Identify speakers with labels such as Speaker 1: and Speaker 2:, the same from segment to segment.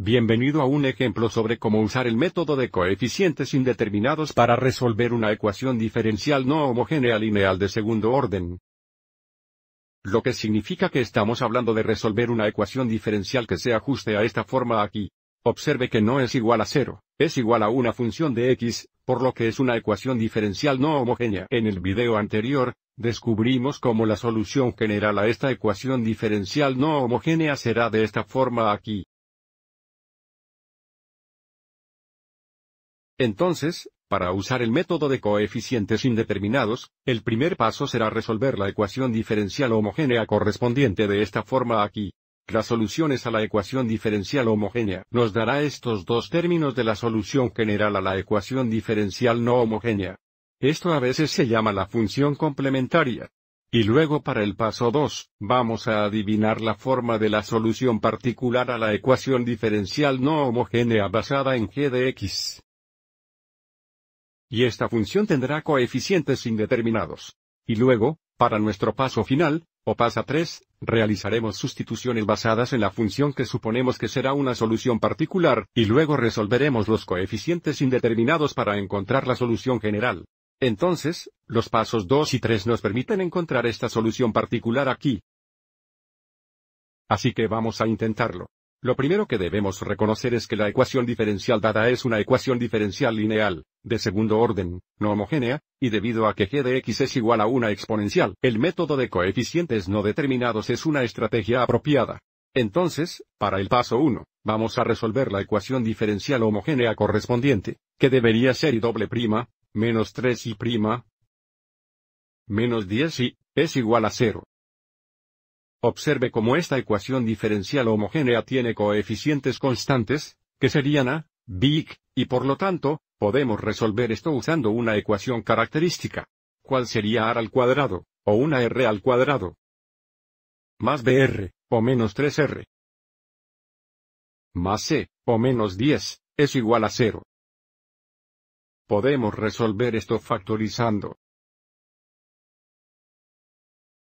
Speaker 1: Bienvenido a un ejemplo sobre cómo usar el método de coeficientes indeterminados para resolver una ecuación diferencial no homogénea lineal de segundo orden. Lo que significa que estamos hablando de resolver una ecuación diferencial que se ajuste a esta forma aquí. Observe que no es igual a cero, es igual a una función de x, por lo que es una ecuación diferencial no homogénea. En el video anterior, descubrimos cómo la solución general a esta ecuación diferencial no homogénea será de esta forma aquí. Entonces, para usar el método de coeficientes indeterminados, el primer paso será resolver la ecuación diferencial homogénea correspondiente de esta forma aquí. Las soluciones a la ecuación diferencial homogénea nos dará estos dos términos de la solución general a la ecuación diferencial no homogénea. Esto a veces se llama la función complementaria. Y luego para el paso 2, vamos a adivinar la forma de la solución particular a la ecuación diferencial no homogénea basada en g de x. Y esta función tendrá coeficientes indeterminados. Y luego, para nuestro paso final, o pasa 3, realizaremos sustituciones basadas en la función que suponemos que será una solución particular, y luego resolveremos los coeficientes indeterminados para encontrar la solución general. Entonces, los pasos 2 y 3 nos permiten encontrar esta solución particular aquí. Así que vamos a intentarlo. Lo primero que debemos reconocer es que la ecuación diferencial dada es una ecuación diferencial lineal, de segundo orden, no homogénea, y debido a que g de x es igual a una exponencial, el método de coeficientes no determinados es una estrategia apropiada. Entonces, para el paso 1, vamos a resolver la ecuación diferencial homogénea correspondiente, que debería ser y doble prima, menos 3 y prima, menos 10 y, es igual a 0. Observe cómo esta ecuación diferencial homogénea tiene coeficientes constantes, que serían a, big, y por lo tanto, Podemos resolver esto usando una ecuación característica. ¿Cuál sería r al cuadrado, o una r al cuadrado? Más br, o menos 3r. Más c, o menos 10, es igual a 0. Podemos resolver esto factorizando.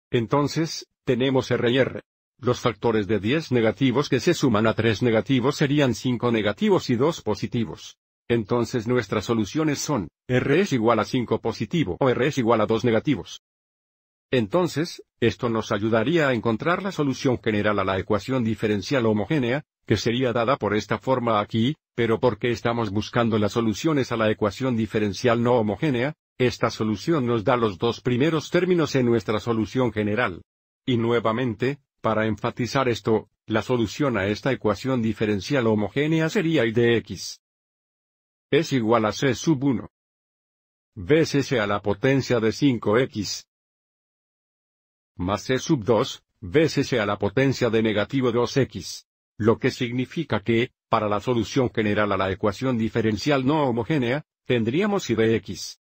Speaker 1: Entonces, tenemos r y r. Los factores de 10 negativos que se suman a 3 negativos serían 5 negativos y 2 positivos. Entonces nuestras soluciones son, R es igual a 5 positivo o R es igual a 2 negativos. Entonces, esto nos ayudaría a encontrar la solución general a la ecuación diferencial homogénea, que sería dada por esta forma aquí, pero porque estamos buscando las soluciones a la ecuación diferencial no homogénea, esta solución nos da los dos primeros términos en nuestra solución general. Y nuevamente, para enfatizar esto, la solución a esta ecuación diferencial homogénea sería I de x es igual a c sub 1. veces s a la potencia de 5x. Más c sub 2, veces s a la potencia de negativo 2x. Lo que significa que, para la solución general a la ecuación diferencial no homogénea, tendríamos i de x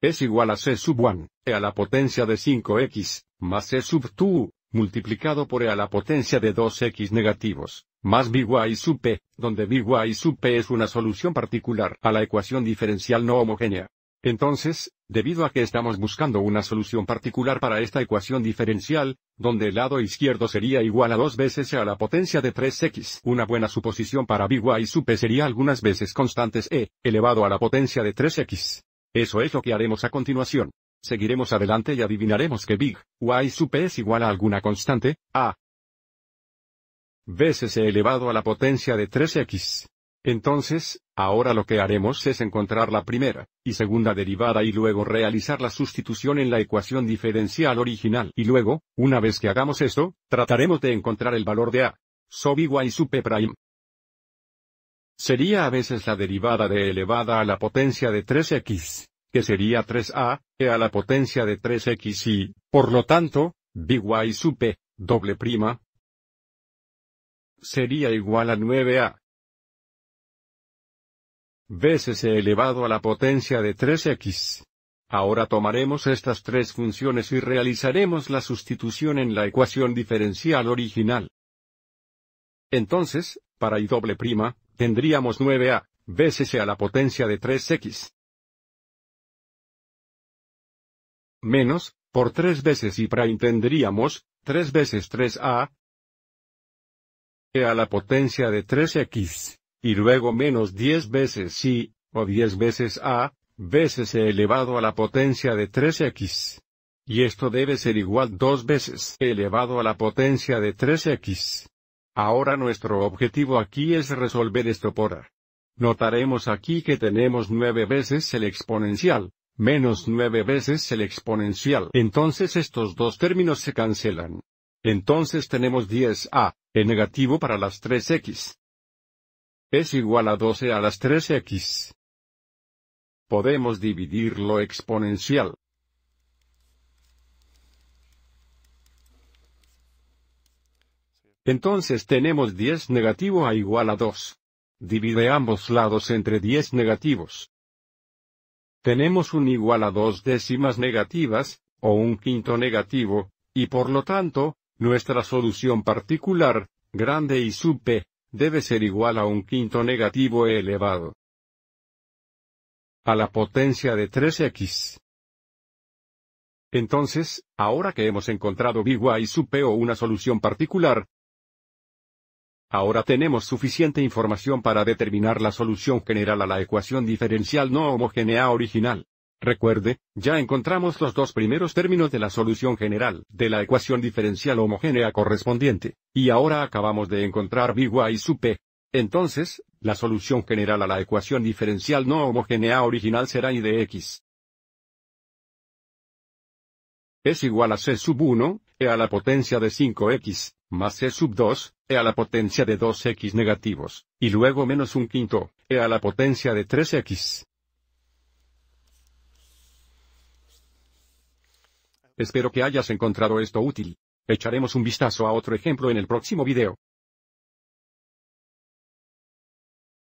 Speaker 1: es igual a c sub 1, e a la potencia de 5x, más c sub 2, multiplicado por e a la potencia de 2x negativos, más Y sub P, donde Y sub P es una solución particular a la ecuación diferencial no homogénea. Entonces, debido a que estamos buscando una solución particular para esta ecuación diferencial, donde el lado izquierdo sería igual a dos veces a la potencia de 3x. Una buena suposición para Y sub P sería algunas veces constantes e, elevado a la potencia de 3x. Eso es lo que haremos a continuación. Seguiremos adelante y adivinaremos que Big, Y sub P es igual a alguna constante, a, veces elevado a la potencia de 3x. Entonces, ahora lo que haremos es encontrar la primera y segunda derivada y luego realizar la sustitución en la ecuación diferencial original. Y luego, una vez que hagamos esto, trataremos de encontrar el valor de a sub y sub prime. Sería a veces la derivada de elevada a la potencia de 3x, que sería 3a, e a la potencia de 3x y, por lo tanto, y y p, doble prima, sería igual a 9a veces e elevado a la potencia de 3x. Ahora tomaremos estas tres funciones y realizaremos la sustitución en la ecuación diferencial original. Entonces, para y doble prima, tendríamos 9a veces e a la potencia de 3x. Menos, por 3 veces y prime tendríamos, 3 veces 3a, a la potencia de 3x, y luego menos 10 veces y, o 10 veces a, veces elevado a la potencia de 3x. Y esto debe ser igual 2 veces elevado a la potencia de 3x. Ahora nuestro objetivo aquí es resolver esto por a. Notaremos aquí que tenemos 9 veces el exponencial, menos 9 veces el exponencial. Entonces estos dos términos se cancelan. Entonces tenemos 10a, e negativo para las 3x. Es igual a 12 a las 3x. Podemos dividir lo exponencial. Entonces tenemos 10 negativo a igual a 2. Divide ambos lados entre 10 negativos. Tenemos un igual a dos décimas negativas, o un quinto negativo, y por lo tanto, nuestra solución particular, grande y sub p, debe ser igual a un quinto negativo elevado a la potencia de 3x. Entonces, ahora que hemos encontrado y sub p o una solución particular, ahora tenemos suficiente información para determinar la solución general a la ecuación diferencial no homogénea original. Recuerde, ya encontramos los dos primeros términos de la solución general de la ecuación diferencial homogénea correspondiente, y ahora acabamos de encontrar b y sub P. Entonces, la solución general a la ecuación diferencial no homogénea original será y de X. Es igual a C sub 1, E a la potencia de 5X, más C sub 2, E a la potencia de 2X negativos, y luego menos un quinto, E a la potencia de 3X. Espero que hayas encontrado esto útil. Echaremos un vistazo a otro ejemplo en el próximo video.